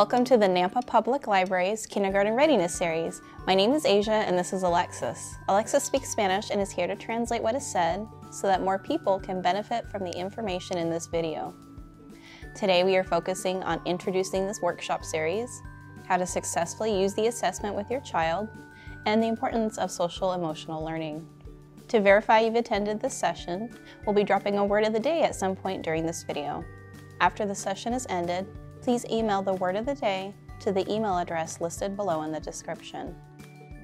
Welcome to the Nampa Public Library's Kindergarten Readiness Series. My name is Asia and this is Alexis. Alexis speaks Spanish and is here to translate what is said so that more people can benefit from the information in this video. Today we are focusing on introducing this workshop series, how to successfully use the assessment with your child, and the importance of social emotional learning. To verify you've attended this session, we'll be dropping a word of the day at some point during this video. After the session is ended, please email the word of the day to the email address listed below in the description.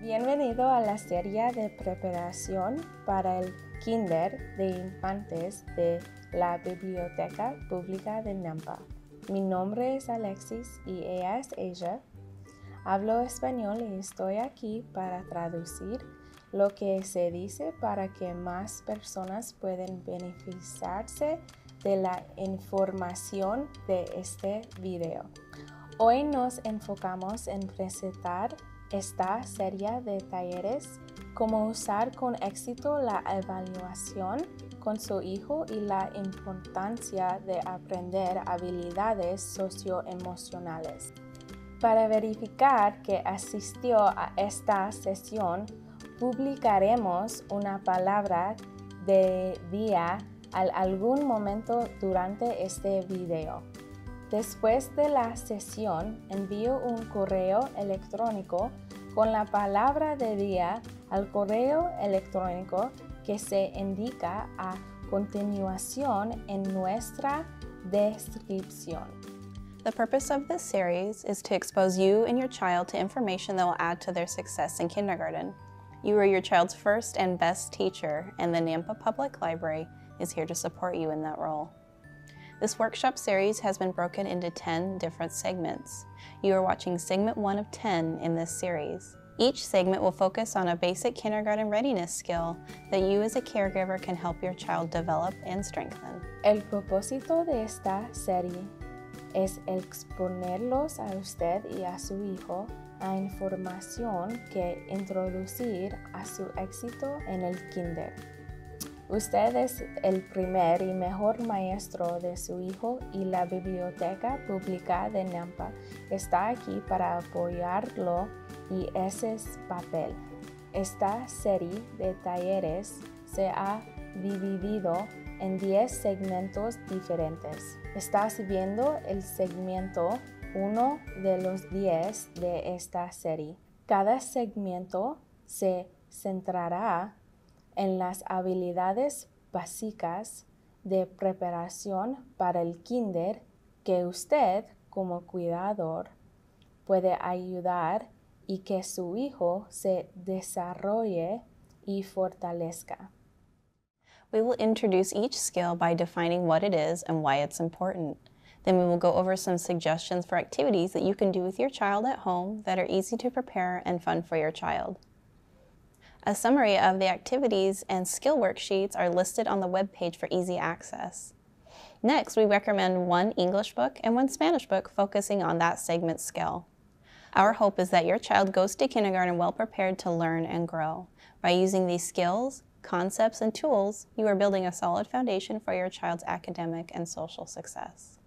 Bienvenido a la serie de preparación para el Kinder de Infantes de la Biblioteca Pública de Nampa. Mi nombre es Alexis y ella es Asia. Hablo español y estoy aquí para traducir lo que se dice para que más personas puedan beneficiarse de la información de este video. Hoy nos enfocamos en presentar esta serie de talleres, cómo usar con éxito la evaluación con su hijo y la importancia de aprender habilidades socioemocionales. Para verificar que asistió a esta sesión, publicaremos una palabra de día al algún momento durante este video. Después de la sesión, envío un correo electrónico con la palabra de día al correo electrónico que se indica a continuación en nuestra descripción. The purpose of this series is to expose you and your child to information that will add to their success in kindergarten. You are your child's first and best teacher, and the Nampa Public Library is here to support you in that role. This workshop series has been broken into 10 different segments. You are watching segment 1 of 10 in this series. Each segment will focus on a basic kindergarten readiness skill that you as a caregiver can help your child develop and strengthen. El propósito de esta serie es exponerlos a usted y a su hijo a información que introducir a su éxito en el kinder. Usted es el primer y mejor maestro de su hijo y la Biblioteca Pública de Nampa está aquí para apoyarlo y ese es papel. Esta serie de talleres se ha dividido en 10 segmentos diferentes. Estás viendo el segmento 1 de los 10 de esta serie. Cada segmento se centrará en las habilidades básicas de preparación para el kinder que usted como cuidador puede ayudar y que su hijo se desarrolle y fortalezca. We will introduce each skill by defining what it is and why it's important. Then we will go over some suggestions for activities that you can do with your child at home that are easy to prepare and fun for your child. A summary of the activities and skill worksheets are listed on the web page for easy access. Next, we recommend one English book and one Spanish book focusing on that segment skill. Our hope is that your child goes to kindergarten well prepared to learn and grow. By using these skills, concepts, and tools, you are building a solid foundation for your child's academic and social success.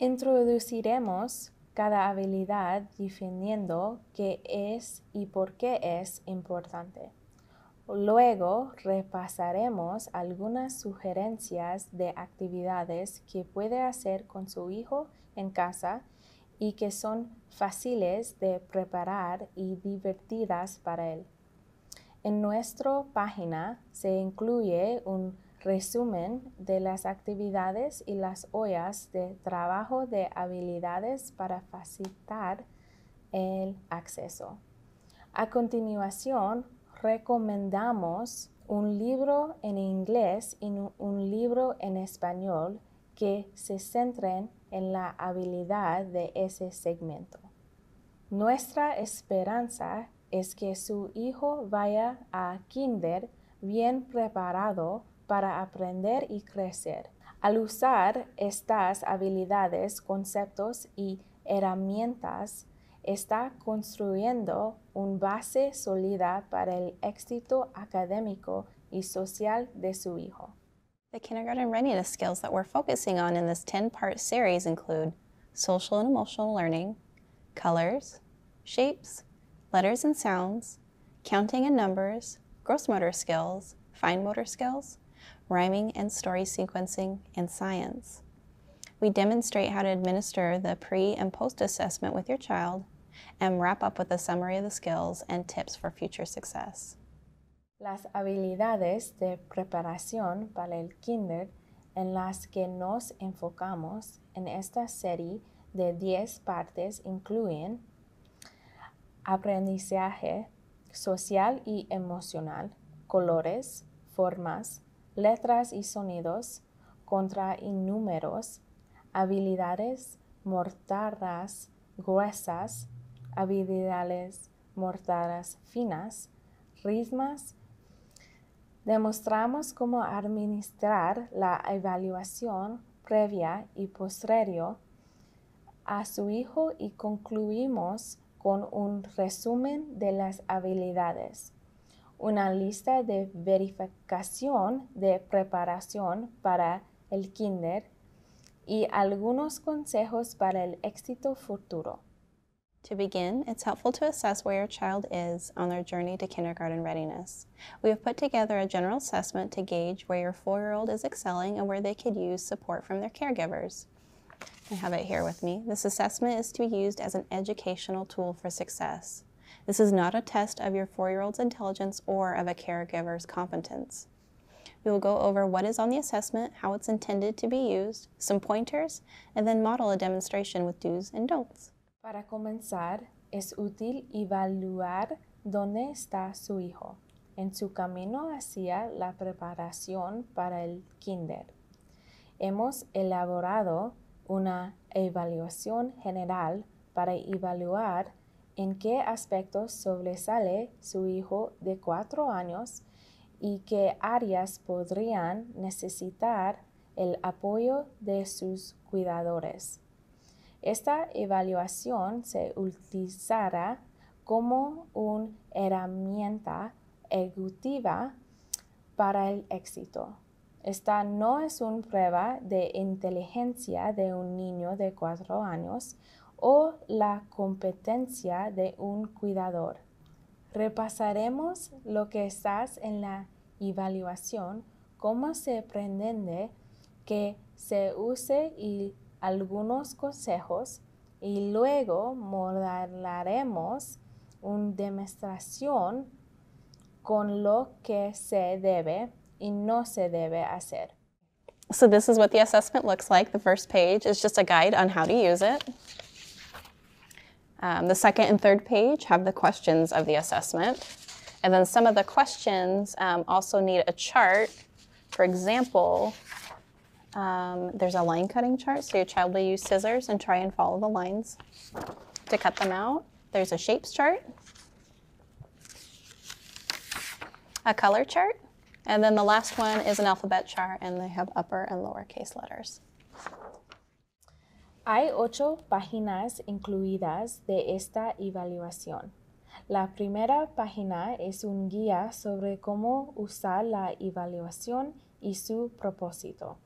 Introduciremos cada habilidad definiendo qué es y por qué es importante. Luego repasaremos algunas sugerencias de actividades que puede hacer con su hijo en casa y que son fáciles de preparar y divertidas para él. En nuestra página se incluye un resumen de las actividades y las ollas de trabajo de habilidades para facilitar el acceso. A continuación, recomendamos un libro en inglés y un libro en español que se centren en la habilidad de ese segmento. Nuestra esperanza es que su hijo vaya a kinder bien preparado para aprender y crecer. Al usar estas habilidades, conceptos y herramientas, está construyendo una base sólida para el éxito académico y social de su hijo. The kindergarten readiness skills that we're focusing on in this 10-part series include social and emotional learning, colors, shapes, letters and sounds, counting and numbers, gross motor skills, fine motor skills, rhyming and story sequencing, and science. We demonstrate how to administer the pre and post assessment with your child and wrap up with a summary of the skills and tips for future success. Las habilidades de preparación para el kinder en las que nos enfocamos en esta serie de 10 partes incluyen aprendizaje social y emocional, colores, formas, letras y sonidos, contra y números, habilidades mortarras, gruesas, habilidades mortales finas, rismas. Demostramos cómo administrar la evaluación previa y posterior a su hijo y concluimos con un resumen de las habilidades, una lista de verificación de preparación para el kinder y algunos consejos para el éxito futuro. To begin, it's helpful to assess where your child is on their journey to kindergarten readiness. We have put together a general assessment to gauge where your four-year-old is excelling and where they could use support from their caregivers. I have it here with me. This assessment is to be used as an educational tool for success. This is not a test of your four-year-old's intelligence or of a caregiver's competence. We will go over what is on the assessment, how it's intended to be used, some pointers, and then model a demonstration with do's and don'ts. Para comenzar, es útil evaluar dónde está su hijo en su camino hacia la preparación para el kinder. Hemos elaborado una evaluación general para evaluar en qué aspectos sobresale su hijo de cuatro años y qué áreas podrían necesitar el apoyo de sus cuidadores. Esta evaluación se utilizará como una herramienta ejecutiva para el éxito. Esta no es una prueba de inteligencia de un niño de cuatro años o la competencia de un cuidador. Repasaremos lo que está en la evaluación, cómo se pretende que se use y algunos consejos y luego modelaremos una demostración con lo que se debe y no se debe hacer. So this is what the assessment looks like. The first page is just a guide on how to use it. Um, the second and third page have the questions of the assessment. And then some of the questions um, also need a chart. For example, um, there's a line cutting chart, so your child will use scissors and try and follow the lines to cut them out. There's a shapes chart, a color chart, and then the last one is an alphabet chart, and they have upper and lowercase letters. Hay ocho páginas incluidas de esta evaluación. La primera página es un guía sobre cómo usar la evaluación y su propósito.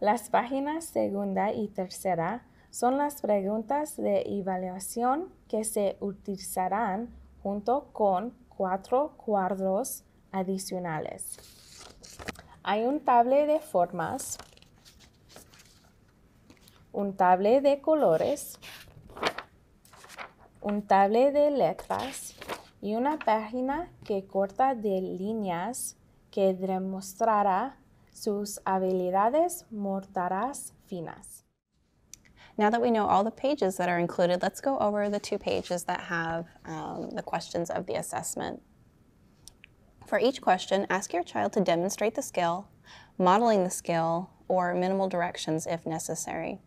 Las páginas segunda y tercera son las preguntas de evaluación que se utilizarán junto con cuatro cuadros adicionales. Hay un table de formas, un table de colores, un table de letras y una página que corta de líneas que demostrará sus habilidades mortaras finas. Now that we know all the pages that are included, let's go over the two pages that have um, the questions of the assessment. For each question, ask your child to demonstrate the skill, modeling the skill, or minimal directions if necessary.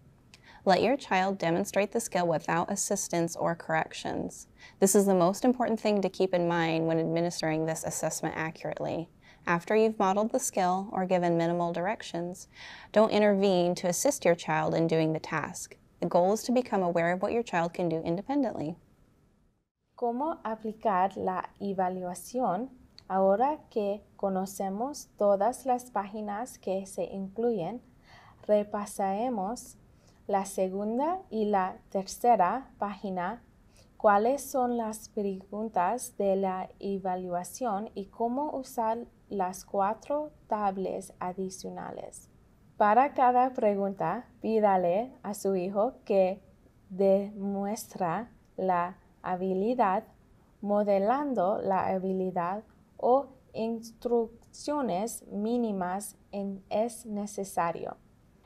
Let your child demonstrate the skill without assistance or corrections. This is the most important thing to keep in mind when administering this assessment accurately. After you've modeled the skill or given minimal directions, don't intervene to assist your child in doing the task. The goal is to become aware of what your child can do independently. ¿Cómo aplicar la evaluación ahora que conocemos todas las páginas que se incluyen? Repasaremos la segunda y la tercera página cuáles son las preguntas de la evaluación y cómo usar las cuatro tablas adicionales. Para cada pregunta, pídale a su hijo que demuestre la habilidad modelando la habilidad o instrucciones mínimas en es necesario.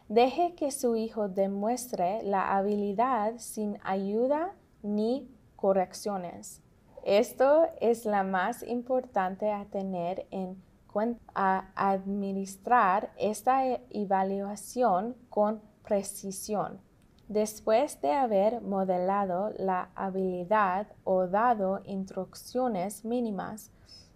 Deje que su hijo demuestre la habilidad sin ayuda ni correcciones. Esto es la más importante a tener en cuenta, a administrar esta e-, evaluación con precisión. Después de haber modelado la habilidad o dado instrucciones mínimas,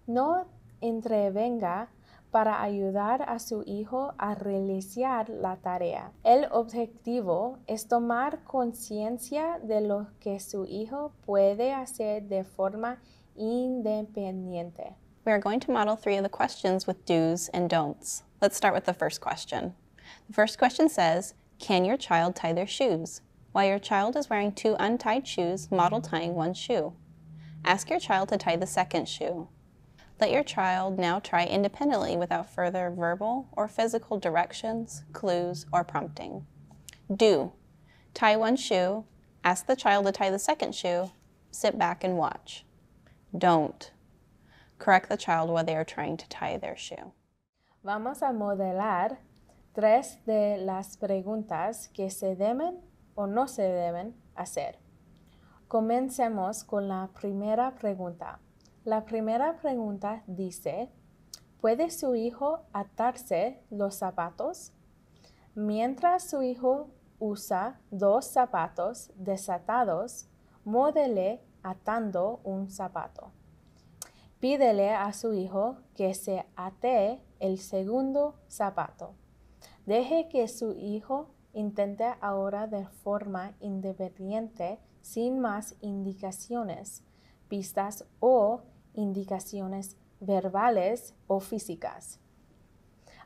no entrevenga para ayudar a su hijo a realizar la tarea. El objetivo es tomar conciencia de lo que su hijo puede hacer de forma independiente. We are going to model three of the questions with do's and don'ts. Let's start with the first question. The first question says, Can your child tie their shoes? While your child is wearing two untied shoes, model tying one shoe. Ask your child to tie the second shoe. Let your child now try independently without further verbal or physical directions, clues, or prompting. Do. Tie one shoe, ask the child to tie the second shoe, sit back and watch. Don't. Correct the child while they are trying to tie their shoe. Vamos a modelar tres de las preguntas que se deben o no se deben hacer. Comencemos con la primera pregunta. La primera pregunta dice, ¿puede su hijo atarse los zapatos? Mientras su hijo usa dos zapatos desatados, módele atando un zapato. Pídele a su hijo que se ate el segundo zapato. Deje que su hijo intente ahora de forma independiente sin más indicaciones pistas o indicaciones verbales o físicas.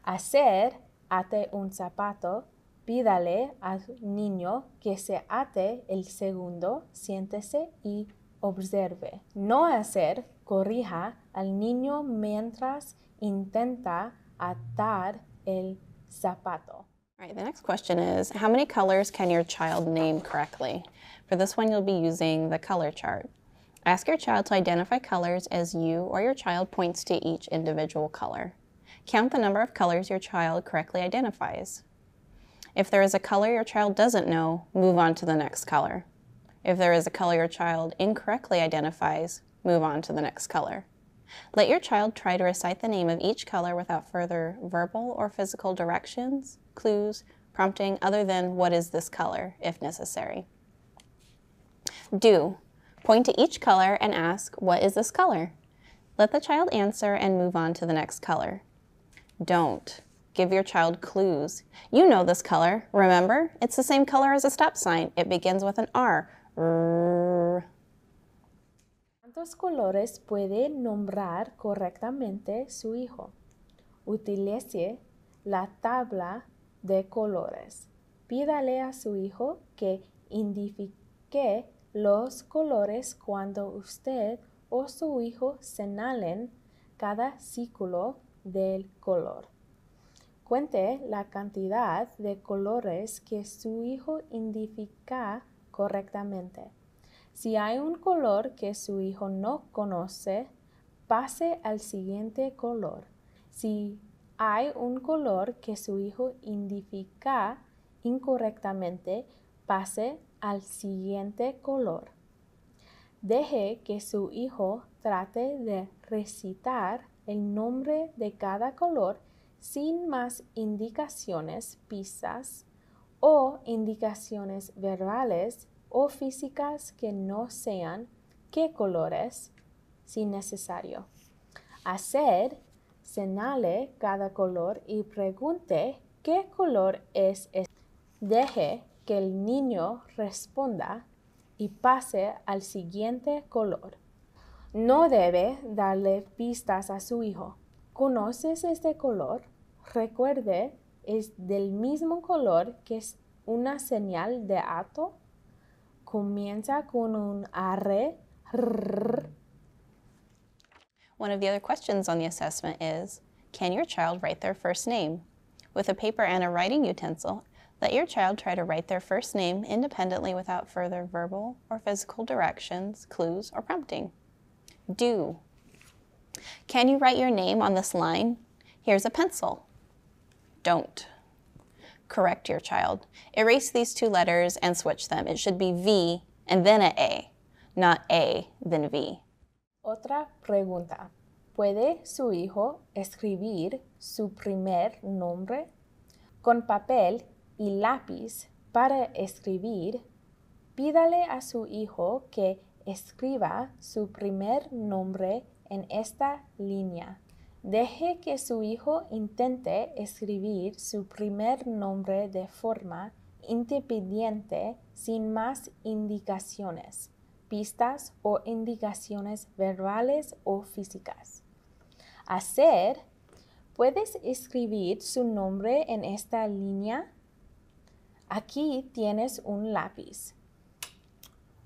Hacer, ate un zapato, pídale al niño que se ate el segundo, siéntese y observe. No hacer, corrija al niño mientras intenta atar el zapato. All right, the next question is How many colors can your child name correctly? For this one, you'll be using the color chart. Ask your child to identify colors as you or your child points to each individual color. Count the number of colors your child correctly identifies. If there is a color your child doesn't know, move on to the next color. If there is a color your child incorrectly identifies, move on to the next color. Let your child try to recite the name of each color without further verbal or physical directions, clues, prompting other than what is this color, if necessary. Do. Point to each color and ask, what is this color? Let the child answer and move on to the next color. Don't. Give your child clues. You know this color, remember? It's the same color as a stop sign. It begins with an R. R ¿Cuántos colores puede nombrar correctamente su hijo? Utilice la tabla de colores. Pídale a su hijo que los colores cuando usted o su hijo señalen cada círculo del color. Cuente la cantidad de colores que su hijo indica correctamente. Si hay un color que su hijo no conoce, pase al siguiente color. Si hay un color que su hijo indica incorrectamente, pase al siguiente color. Deje que su hijo trate de recitar el nombre de cada color sin más indicaciones pistas o indicaciones verbales o físicas que no sean qué colores, si necesario. Hacer, señale cada color y pregunte qué color es. Este. Deje que el niño responda y pase al siguiente color. No debe darle pistas a su hijo. ¿Conoces este color? Recuerde, es del mismo color que es una señal de ato. Comienza con un arre. One of the other questions on the assessment is, can your child write their first name? With a paper and a writing utensil, Let your child try to write their first name independently without further verbal or physical directions, clues, or prompting. Do. Can you write your name on this line? Here's a pencil. Don't. Correct your child. Erase these two letters and switch them. It should be V and then a A, not A, then V. Otra pregunta. ¿Puede su hijo escribir su primer nombre? Con papel y lápiz para escribir, pídale a su hijo que escriba su primer nombre en esta línea. Deje que su hijo intente escribir su primer nombre de forma independiente sin más indicaciones, pistas o indicaciones verbales o físicas. Hacer, puedes escribir su nombre en esta línea Aquí tienes un lápiz.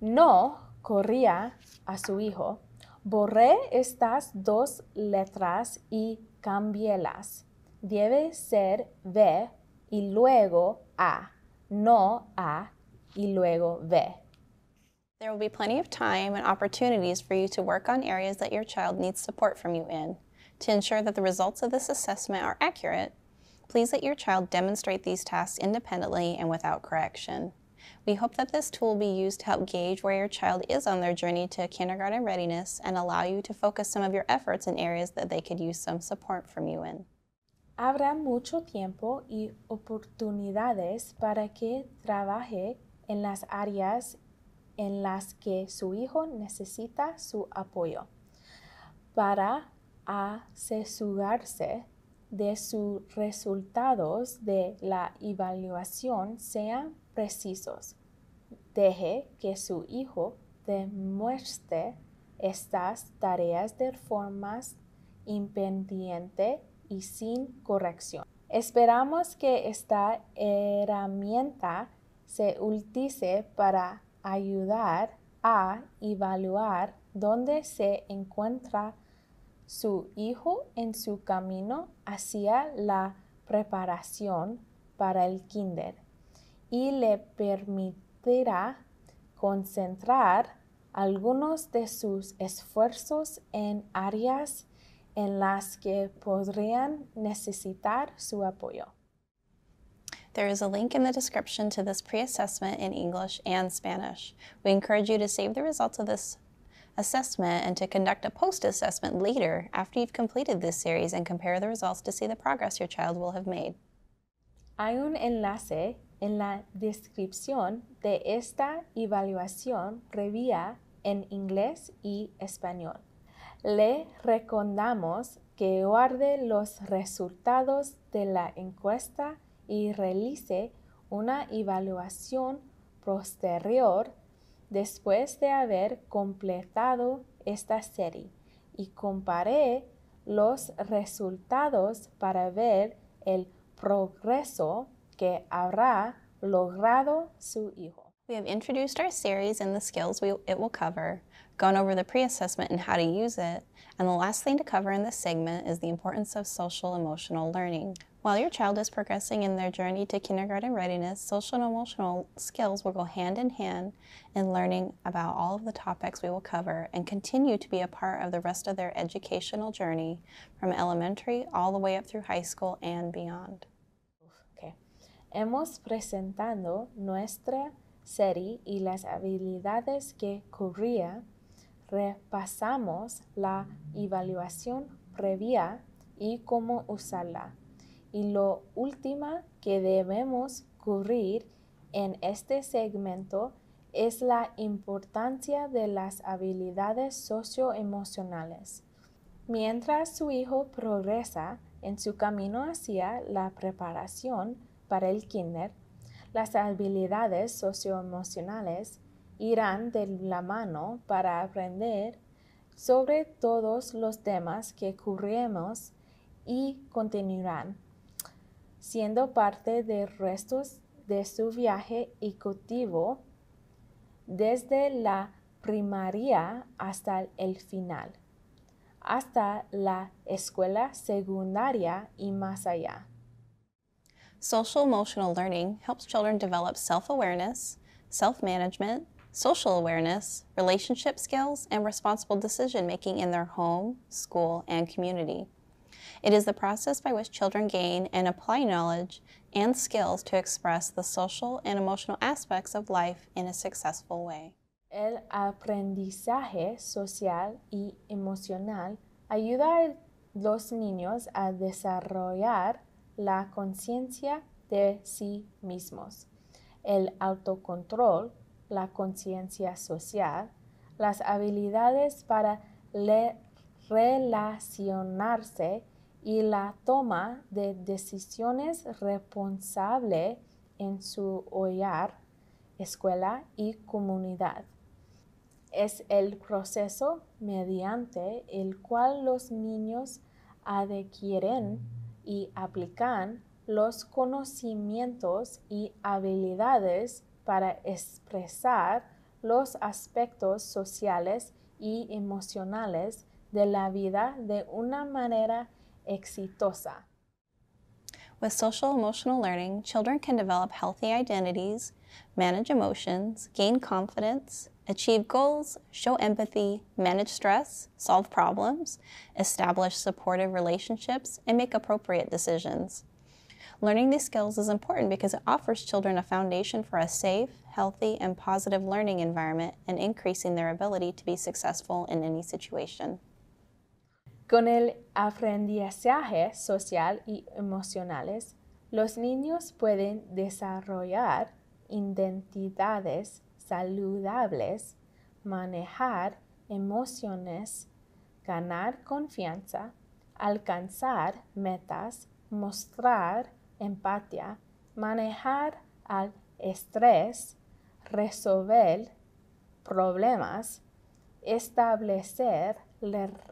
No, corría a su hijo. Borré estas dos letras y cambiélas. Debe ser B y luego A, no A y luego B. There will be plenty of time and opportunities for you to work on areas that your child needs support from you in. To ensure that the results of this assessment are accurate, Please let your child demonstrate these tasks independently and without correction. We hope that this tool will be used to help gauge where your child is on their journey to kindergarten readiness and allow you to focus some of your efforts in areas that they could use some support from you in. Habrá mucho tiempo y oportunidades para que trabaje en las áreas en las que su hijo necesita su apoyo para asegurarse de sus resultados de la evaluación sean precisos. Deje que su hijo demuestre estas tareas de formas impendiente y sin corrección. Esperamos que esta herramienta se utilice para ayudar a evaluar dónde se encuentra su hijo en su camino hacia la preparación para el kinder y le permitirá concentrar algunos de sus esfuerzos en áreas en las que podrían necesitar su apoyo. There is a link in the description to this pre-assessment in English and Spanish. We encourage you to save the results of this assessment and to conduct a post-assessment later after you've completed this series and compare the results to see the progress your child will have made. Hay un enlace en la descripción de esta evaluación previa en inglés y español. Le recomendamos que guarde los resultados de la encuesta y realice una evaluación posterior después de haber completado esta serie y comparé los resultados para ver el progreso que habrá logrado su hijo. We have introduced our series and the skills we, it will cover, gone over the pre-assessment and how to use it, and the last thing to cover in this segment is the importance of social emotional learning, while your child is progressing in their journey to kindergarten readiness, social and emotional skills will go hand in hand in learning about all of the topics we will cover and continue to be a part of the rest of their educational journey from elementary all the way up through high school and beyond. Okay. Hemos presentado nuestra serie y las habilidades que cubría. Repasamos la evaluación previa y cómo usarla. y lo último que debemos cubrir en este segmento es la importancia de las habilidades socioemocionales. Mientras su hijo progresa en su camino hacia la preparación para el kinder, las habilidades socioemocionales irán de la mano para aprender sobre todos los temas que cubrimos y continuarán siendo parte de restos de su viaje y cultivo desde la primaria hasta el final, hasta la escuela secundaria y más allá. Social emotional learning helps children develop self awareness, self management, social awareness, relationship skills, and responsible decision making in their home, school, and community. It is the process by which children gain and apply knowledge and skills to express the social and emotional aspects of life in a successful way. El aprendizaje social y emocional ayuda a los niños a desarrollar la conciencia de sí mismos, el autocontrol, la conciencia social, las habilidades para relacionarse y la toma de decisiones responsable en su hogar, escuela y comunidad. Es el proceso mediante el cual los niños adquieren y aplican los conocimientos y habilidades para expresar los aspectos sociales y emocionales de la vida de una manera exitosa. With social emotional learning, children can develop healthy identities, manage emotions, gain confidence, achieve goals, show empathy, manage stress, solve problems, establish supportive relationships, and make appropriate decisions. Learning these skills is important because it offers children a foundation for a safe, healthy, and positive learning environment and increasing their ability to be successful in any situation. Con el aprendizaje social y emocionales, los niños pueden desarrollar identidades saludables, manejar emociones, ganar confianza, alcanzar metas, mostrar empatía, manejar al estrés, resolver problemas, establecer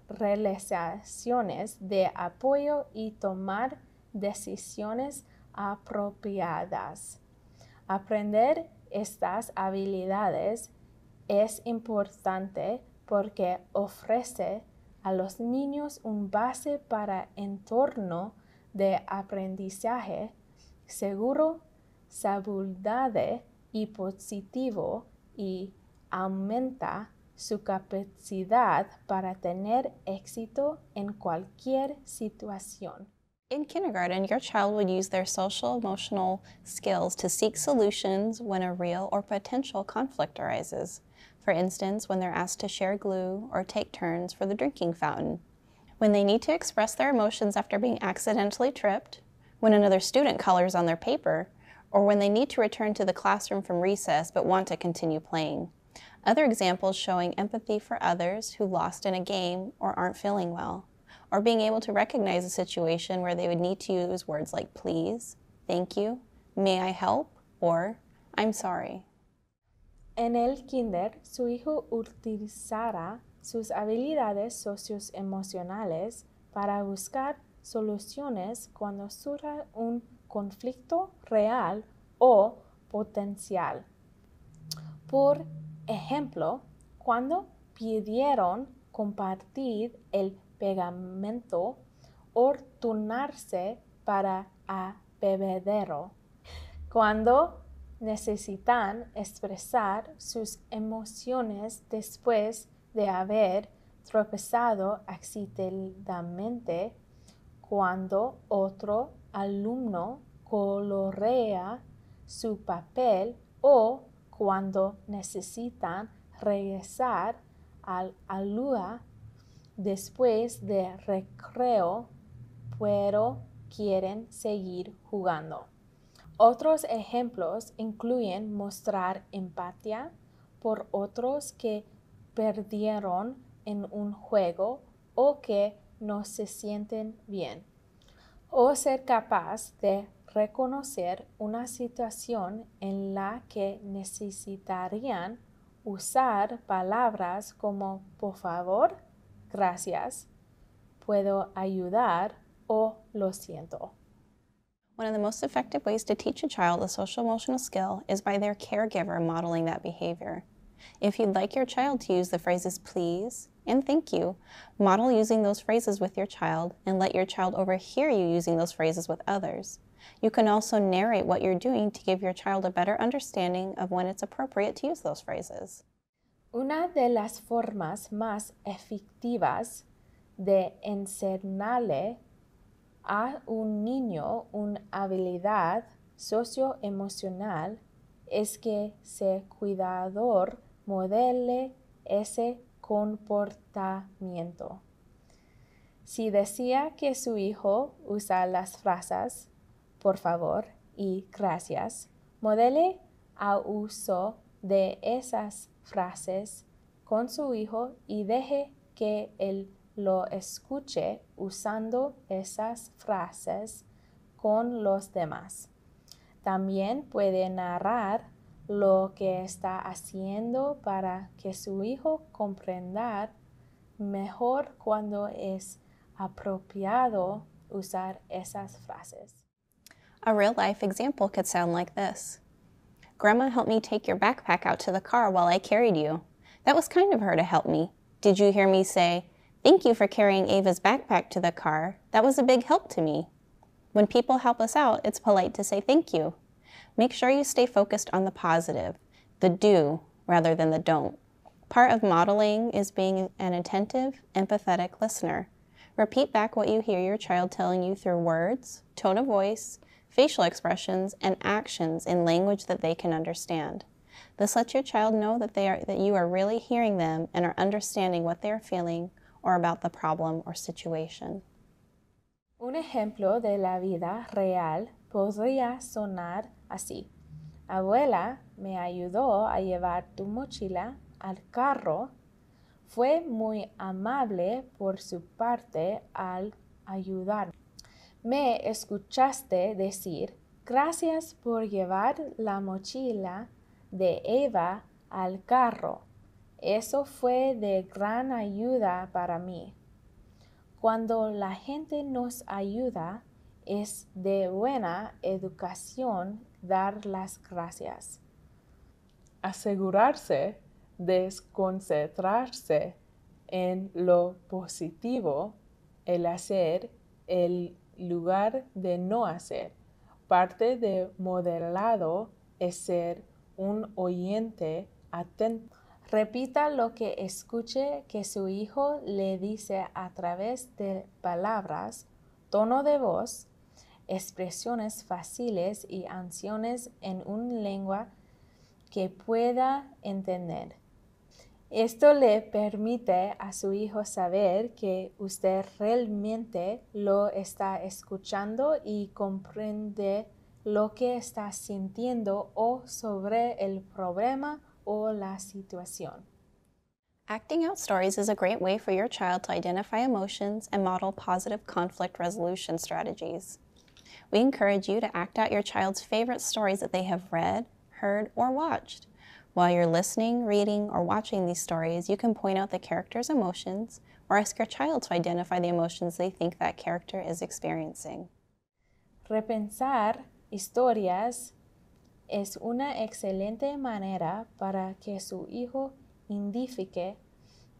realizaciones de apoyo y tomar decisiones apropiadas. Aprender estas habilidades es importante porque ofrece a los niños un base para entorno de aprendizaje seguro, saludable y positivo y aumenta su capacidad para tener éxito en cualquier situación. In kindergarten, your child will use their social emotional skills to seek solutions when a real or potential conflict arises. For instance, when they're asked to share glue or take turns for the drinking fountain. When they need to express their emotions after being accidentally tripped, when another student colors on their paper, or when they need to return to the classroom from recess but want to continue playing. Other examples showing empathy for others who lost in a game or aren't feeling well, or being able to recognize a situation where they would need to use words like please, thank you, may I help, or I'm sorry. En el kinder, su hijo utilizará sus habilidades socioemocionales para buscar soluciones cuando surja un conflicto real o potencial. Por Ejemplo, cuando pidieron compartir el pegamento o turnarse para a bebedero. Cuando necesitan expresar sus emociones después de haber tropezado accidentalmente cuando otro alumno colorea su papel o cuando necesitan regresar al alua después de recreo, pero quieren seguir jugando. Otros ejemplos incluyen mostrar empatía por otros que perdieron en un juego o que no se sienten bien o ser capaz de reconocer una situación en la que necesitarían usar palabras como por favor, gracias, puedo ayudar o lo siento. One of the most effective ways to teach a child a social emotional skill is by their caregiver modeling that behavior. If you'd like your child to use the phrases please, and thank you. Model using those phrases with your child and let your child overhear you using those phrases with others. You can also narrate what you're doing to give your child a better understanding of when it's appropriate to use those phrases. Una de las formas más efectivas de enseñarle a un niño una habilidad socioemocional es que se cuidador modele ese comportamiento. Si decía que su hijo usa las frases por favor y gracias, modele a uso de esas frases con su hijo y deje que él lo escuche usando esas frases con los demás. También puede narrar lo que está haciendo para que su hijo comprenda mejor cuando es apropiado usar esas frases. A real life example could sound like this Grandma helped me take your backpack out to the car while I carried you. That was kind of her to help me. Did you hear me say, Thank you for carrying Ava's backpack to the car? That was a big help to me. When people help us out, it's polite to say thank you. Make sure you stay focused on the positive, the do rather than the don't. Part of modeling is being an attentive, empathetic listener. Repeat back what you hear your child telling you through words, tone of voice, facial expressions, and actions in language that they can understand. This lets your child know that, they are, that you are really hearing them and are understanding what they are feeling or about the problem or situation. Un ejemplo de la vida real podría sonar así. Abuela me ayudó a llevar tu mochila al carro. Fue muy amable por su parte al ayudarme. Me escuchaste decir, gracias por llevar la mochila de Eva al carro. Eso fue de gran ayuda para mí. Cuando la gente nos ayuda, es de buena educación dar las gracias. Asegurarse de concentrarse en lo positivo, el hacer, el lugar de no hacer. Parte de modelado es ser un oyente atento. Repita lo que escuche que su hijo le dice a través de palabras, tono de voz, expresiones fáciles y acciones en un lengua que pueda entender. Esto le permite a su hijo saber que usted realmente lo está escuchando y comprende lo que está sintiendo o sobre el problema o la situación. Acting out stories is a great way for your child to identify emotions and model positive conflict resolution strategies. We encourage you to act out your child's favorite stories that they have read, heard, or watched. While you're listening, reading, or watching these stories, you can point out the character's emotions or ask your child to identify the emotions they think that character is experiencing. Repensar historias es una excelente manera para que su hijo identifique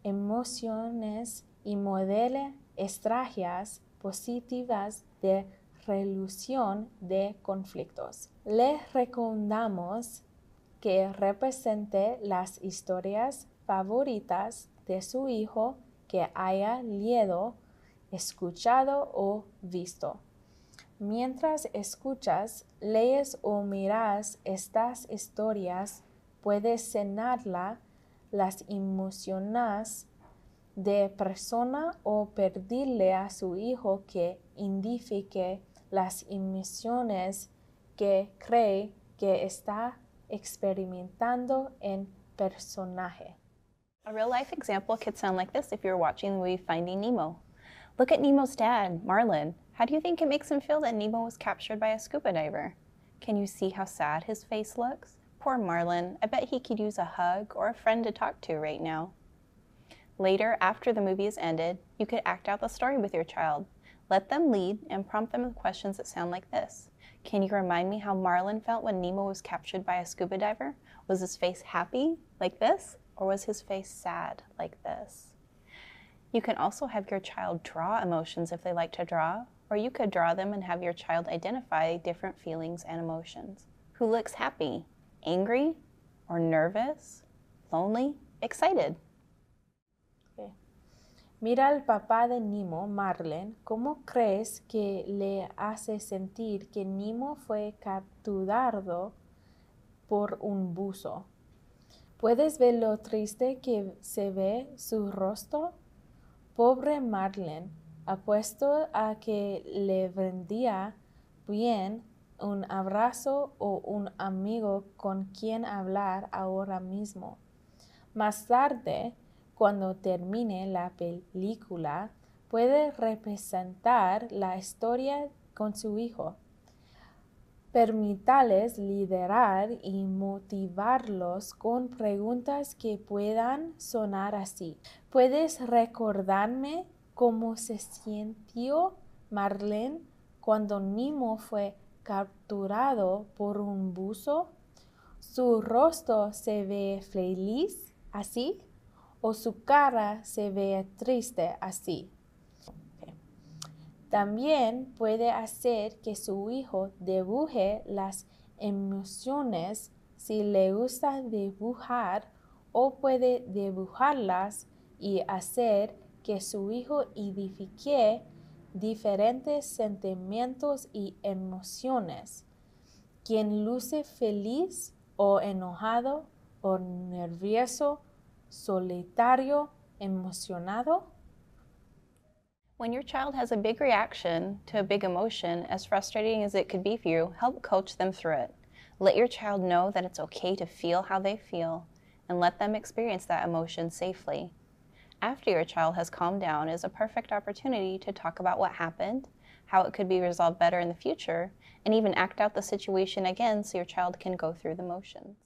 emociones y modele estrategias positivas de resolución de conflictos. Les recomendamos que represente las historias favoritas de su hijo que haya leído, escuchado o visto. Mientras escuchas, lees o miras estas historias, puedes cenarla las emociones de persona o pedirle a su hijo que indifique las emisiones que cree que está experimentando en personaje. A real life example could sound like this if you're watching the movie Finding Nemo. Look at Nemo's dad, Marlin. How do you think it makes him feel that Nemo was captured by a scuba diver? Can you see how sad his face looks? Poor Marlin, I bet he could use a hug or a friend to talk to right now. Later, after the movie is ended, you could act out the story with your child. Let them lead and prompt them with questions that sound like this. Can you remind me how Marlin felt when Nemo was captured by a scuba diver? Was his face happy, like this, or was his face sad, like this? You can also have your child draw emotions if they like to draw, or you could draw them and have your child identify different feelings and emotions. Who looks happy? Angry? Or nervous? Lonely? Excited? Mira al papá de Nemo, Marlene, ¿cómo crees que le hace sentir que Nemo fue capturado por un buzo? ¿Puedes ver lo triste que se ve su rostro? Pobre Marlene, apuesto a que le vendía bien un abrazo o un amigo con quien hablar ahora mismo. Más tarde, cuando termine la película, puede representar la historia con su hijo. Permítales liderar y motivarlos con preguntas que puedan sonar así. ¿Puedes recordarme cómo se sintió Marlene cuando Nemo fue capturado por un buzo? ¿Su rostro se ve feliz así? o su cara se vea triste así. También puede hacer que su hijo dibuje las emociones si le gusta dibujar o puede dibujarlas y hacer que su hijo identifique diferentes sentimientos y emociones. Quien luce feliz o enojado o nervioso solitario, emocionado? When your child has a big reaction to a big emotion, as frustrating as it could be for you, help coach them through it. Let your child know that it's okay to feel how they feel and let them experience that emotion safely. After your child has calmed down is a perfect opportunity to talk about what happened, how it could be resolved better in the future, and even act out the situation again so your child can go through the motions.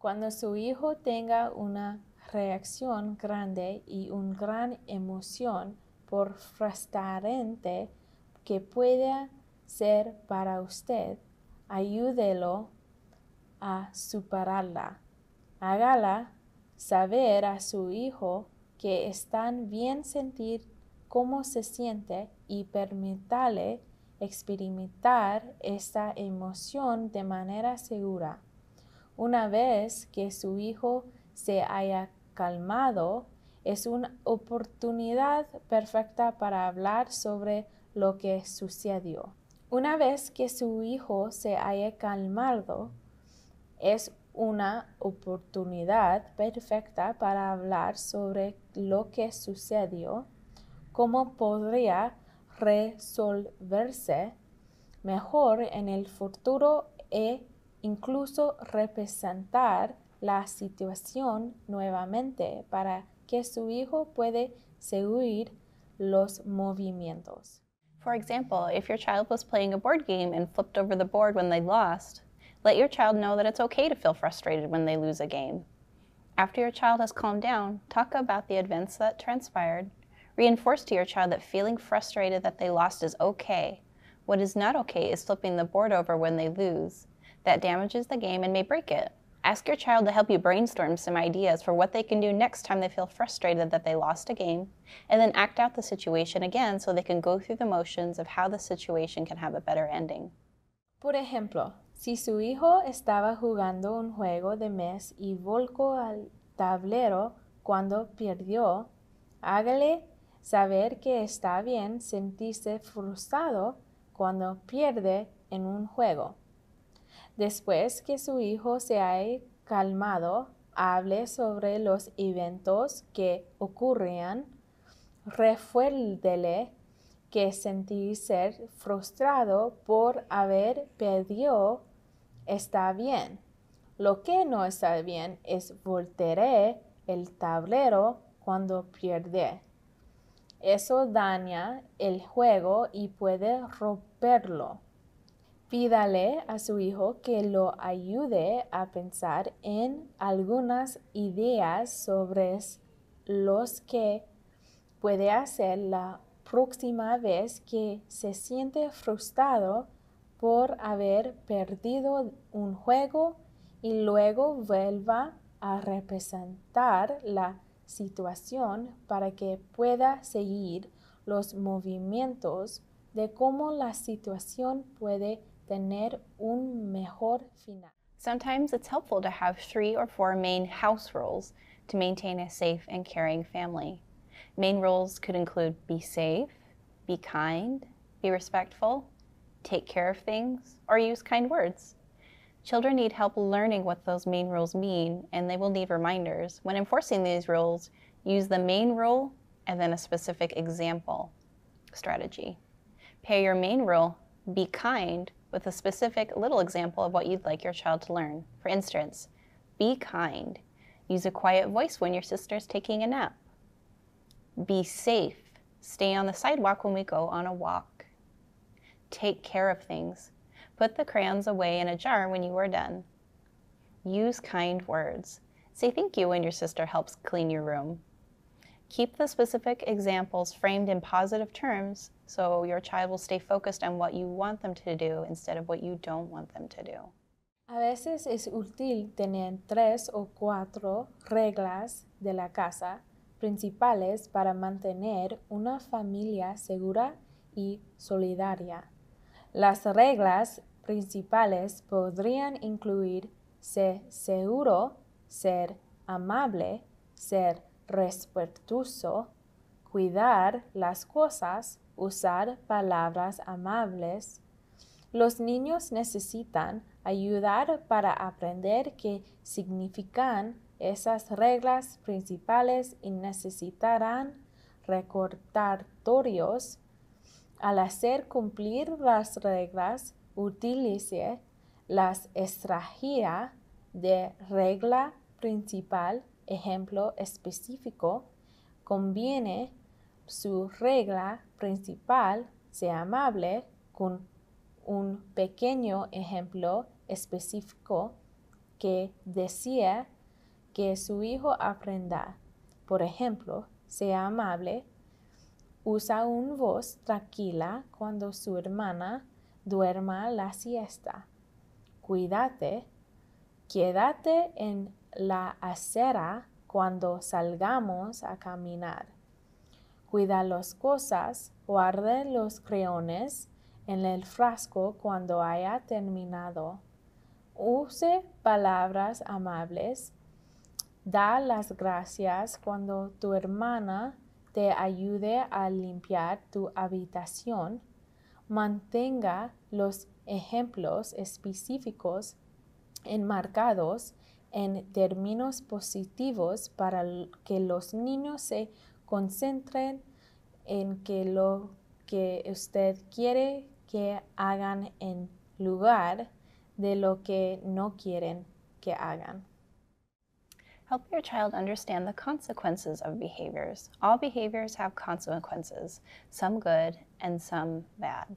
Cuando su hijo tenga una reacción grande y una gran emoción por frustrante que pueda ser para usted, ayúdelo a superarla. Hágala saber a su hijo que están bien sentir cómo se siente y permítale experimentar esta emoción de manera segura. Una vez que su hijo se haya calmado es una oportunidad perfecta para hablar sobre lo que sucedió. Una vez que su hijo se haya calmado, es una oportunidad perfecta para hablar sobre lo que sucedió, cómo podría resolverse mejor en el futuro e incluso representar la situación nuevamente para que su hijo puede seguir los movimientos. For example, if your child was playing a board game and flipped over the board when they lost, let your child know that it's okay to feel frustrated when they lose a game. After your child has calmed down, talk about the events that transpired. Reinforce to your child that feeling frustrated that they lost is okay. What is not okay is flipping the board over when they lose. That damages the game and may break it. Ask your child to help you brainstorm some ideas for what they can do next time they feel frustrated that they lost a game, and then act out the situation again so they can go through the motions of how the situation can have a better ending. Por ejemplo, si su hijo estaba jugando un juego de mes y volcó al tablero cuando perdió, hágale saber que está bien sentirse frustrado cuando pierde en un juego. Después que su hijo se haya calmado, hable sobre los eventos que ocurrían. Refuérdele que sentir ser frustrado por haber perdido está bien. Lo que no está bien es voltear el tablero cuando pierde. Eso daña el juego y puede romperlo. Pídale a su hijo que lo ayude a pensar en algunas ideas sobre los que puede hacer la próxima vez que se siente frustrado por haber perdido un juego y luego vuelva a representar la situación para que pueda seguir los movimientos de cómo la situación puede tener un mejor final. Sometimes it's helpful to have three or four main house rules to maintain a safe and caring family. Main rules could include be safe, be kind, be respectful, take care of things, or use kind words. Children need help learning what those main rules mean, and they will need reminders. When enforcing these rules, use the main rule and then a specific example strategy. Pair your main rule, be kind, with a specific little example of what you'd like your child to learn. For instance, be kind. Use a quiet voice when your sister's taking a nap. Be safe. Stay on the sidewalk when we go on a walk. Take care of things. Put the crayons away in a jar when you are done. Use kind words. Say thank you when your sister helps clean your room. Keep the specific examples framed in positive terms so your child will stay focused on what you want them to do instead of what you don't want them to do. A veces es útil tener tres o cuatro reglas de la casa principales para mantener una familia segura y solidaria. Las reglas principales podrían incluir ser seguro, ser amable, ser respetuoso, cuidar las cosas, usar palabras amables. Los niños necesitan ayudar para aprender qué significan esas reglas principales y necesitarán recordatorios. Al hacer cumplir las reglas, utilice las estrategias de regla principal ejemplo específico, conviene su regla principal sea amable con un pequeño ejemplo específico que decía que su hijo aprenda. Por ejemplo, sea amable, usa una voz tranquila cuando su hermana duerma la siesta. Cuídate, quédate en la acera cuando salgamos a caminar. Cuida las cosas, guarde los creones en el frasco cuando haya terminado. Use palabras amables. Da las gracias cuando tu hermana te ayude a limpiar tu habitación. Mantenga los ejemplos específicos enmarcados en términos positivos para que los niños se concentren en que lo que usted quiere que hagan en lugar de lo que no quieren que hagan. Help your child understand the consequences of behaviors. All behaviors have consequences, some good and some bad.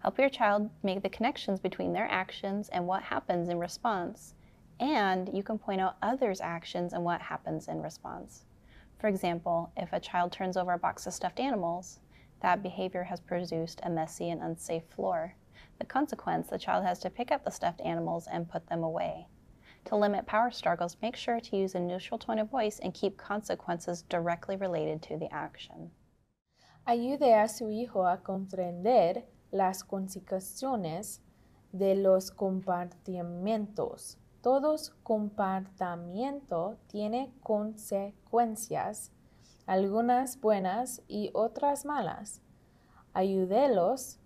Help your child make the connections between their actions and what happens in response and you can point out others' actions and what happens in response. For example, if a child turns over a box of stuffed animals, that behavior has produced a messy and unsafe floor. The consequence, the child has to pick up the stuffed animals and put them away. To limit power struggles, make sure to use a neutral tone of voice and keep consequences directly related to the action. Ayude a su hijo a comprender las consecuencias de los comportamientos todos comportamiento tiene consecuencias, algunas buenas y otras malas. Ayúdelos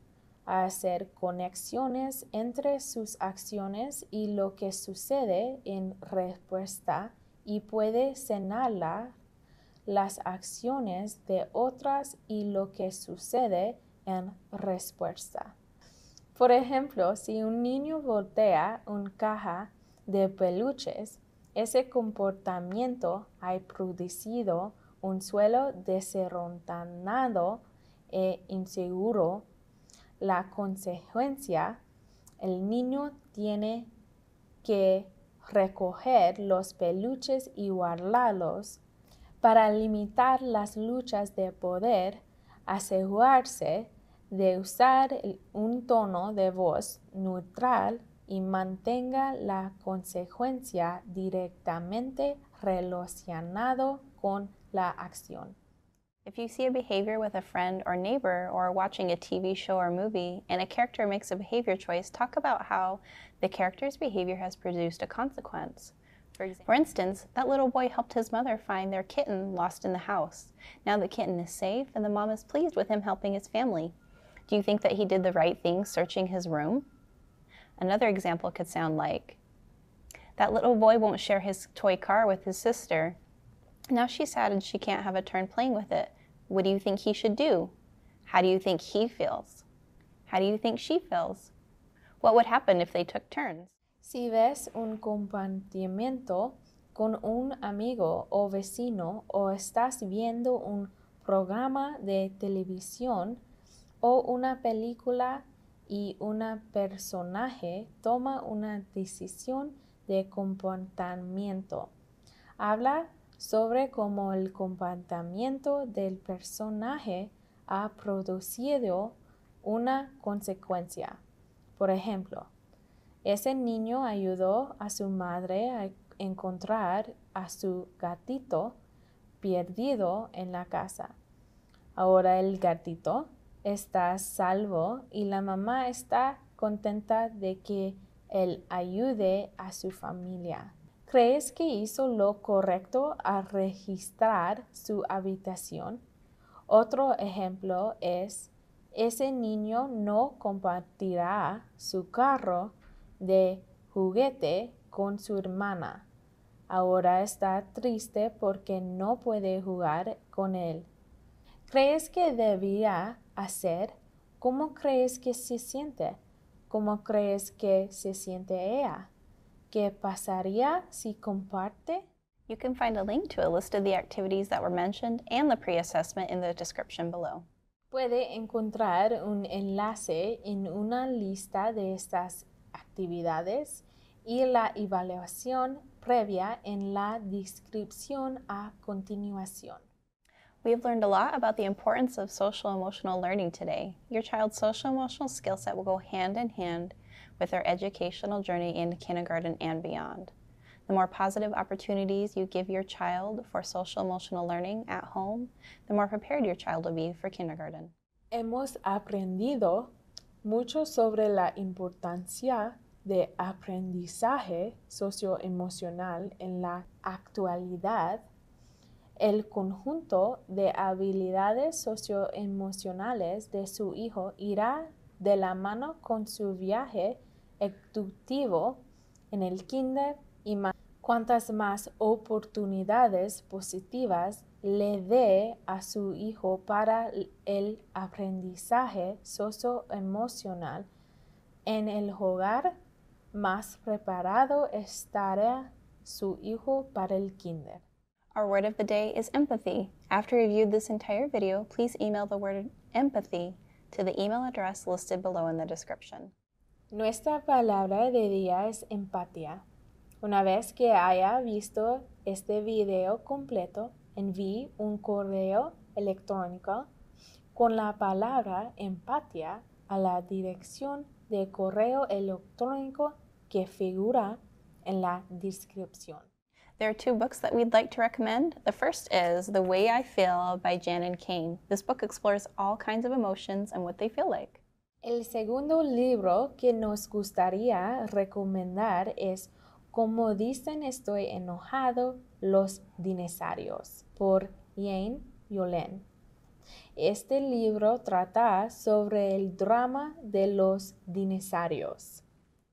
a hacer conexiones entre sus acciones y lo que sucede en respuesta y puede señalar las acciones de otras y lo que sucede en respuesta. Por ejemplo, si un niño voltea un caja de peluches, ese comportamiento ha producido un suelo deserontanado e inseguro. La consecuencia, el niño tiene que recoger los peluches y guardarlos para limitar las luchas de poder, asegurarse de usar un tono de voz neutral y mantenga la consecuencia directamente relacionado con la acción. If you see a behavior with a friend or neighbor or watching a TV show or movie and a character makes a behavior choice, talk about how the character's behavior has produced a consequence. For, example, For instance, that little boy helped his mother find their kitten lost in the house. Now the kitten is safe and the mom is pleased with him helping his family. Do you think that he did the right thing searching his room? Another example could sound like that little boy won't share his toy car with his sister. Now she's sad and she can't have a turn playing with it. What do you think he should do? How do you think he feels? How do you think she feels? What would happen if they took turns? Si ves un compartimiento con un amigo o vecino o estás viendo un programa de televisión o una película y una personaje toma una decisión de comportamiento. Habla sobre cómo el comportamiento del personaje ha producido una consecuencia. Por ejemplo, ese niño ayudó a su madre a encontrar a su gatito perdido en la casa. Ahora el gatito está salvo y la mamá está contenta de que él ayude a su familia. ¿Crees que hizo lo correcto al registrar su habitación? Otro ejemplo es, ese niño no compartirá su carro de juguete con su hermana. Ahora está triste porque no puede jugar con él. ¿Crees que debía hacer, ¿cómo crees que se siente? ¿Cómo crees que se siente ella? ¿Qué pasaría si comparte? You can find a link to a list of the activities that were mentioned and the pre-assessment in the description below. Puede encontrar un enlace en una lista de estas actividades y la evaluación previa en la descripción a continuación. We've learned a lot about the importance of social emotional learning today. Your child's social emotional skill set will go hand in hand with their educational journey into kindergarten and beyond. The more positive opportunities you give your child for social emotional learning at home, the more prepared your child will be for kindergarten. Hemos aprendido mucho sobre la importancia de aprendizaje socioemocional en la actualidad el conjunto de habilidades socioemocionales de su hijo irá de la mano con su viaje educativo en el kinder y más. Cuantas más oportunidades positivas le dé a su hijo para el aprendizaje socioemocional en el hogar, más preparado estará su hijo para el kinder. Our word of the day is empathy. After you've viewed this entire video, please email the word empathy to the email address listed below in the description. Nuestra palabra de día es empatía. Una vez que haya visto este video completo, envíe un correo electrónico con la palabra empatía a la dirección de correo electrónico que figura en la descripción. There are two books that we'd like to recommend. The first is The Way I Feel by Jan and Kane. This book explores all kinds of emotions and what they feel like. El segundo libro que nos gustaría recomendar es Como dicen estoy enojado, los dinosaurios por Jane Yolen. Este libro trata sobre el drama de los dinosaurios.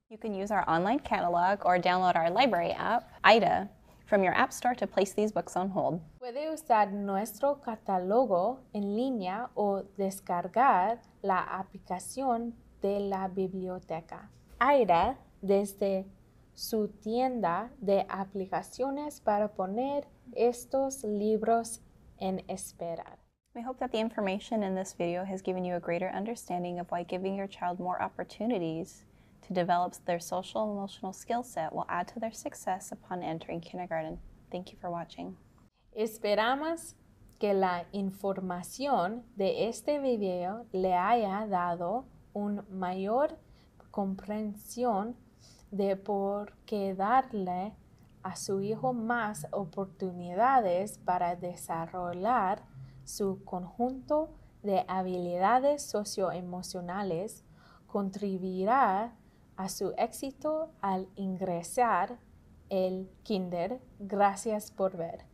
You can use our online catalog or download our library app, IDA, from your App Store to place these books on hold. Puede usar nuestro catálogo en línea o descargar la aplicación de la biblioteca. Aire desde su tienda de aplicaciones para poner estos libros en esperar. We hope that the information in this video has given you a greater understanding of why giving your child more opportunities develops their social emotional skill set will add to their success upon entering kindergarten. Thank you for watching. Esperamos que la información de este video le haya dado un mayor comprensión de por qué darle a su hijo más oportunidades para desarrollar su conjunto de habilidades socioemocionales, contribuirá a su éxito al ingresar el kinder. Gracias por ver.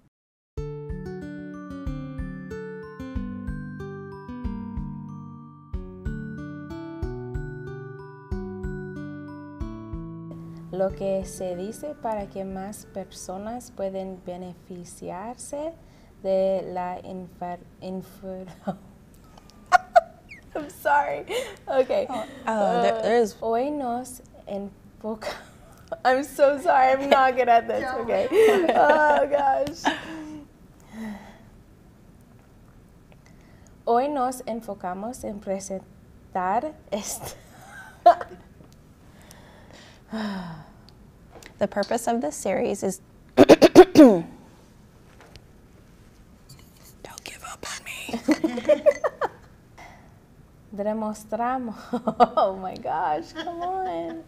Lo que se dice para que más personas pueden beneficiarse de la infer, I'm sorry. Okay. Oh, uh, uh, there is. Hoy nos enfoca. I'm so sorry. I'm not good at this. No. Okay. Oh gosh. Hoy nos enfocamos en presentar este. the purpose of this series is. Don't give up on me. Demostramos. oh my gosh, come on.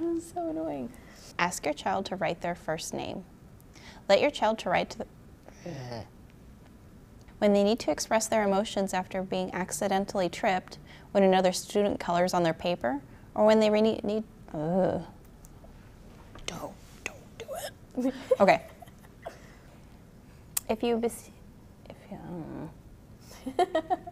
This so annoying. Ask your child to write their first name. Let your child to write to the eh. when they need to express their emotions after being accidentally tripped, when another student colors on their paper, or when they really need. Ugh. Don't, don't do it. okay. if you. Bes- if you. Um.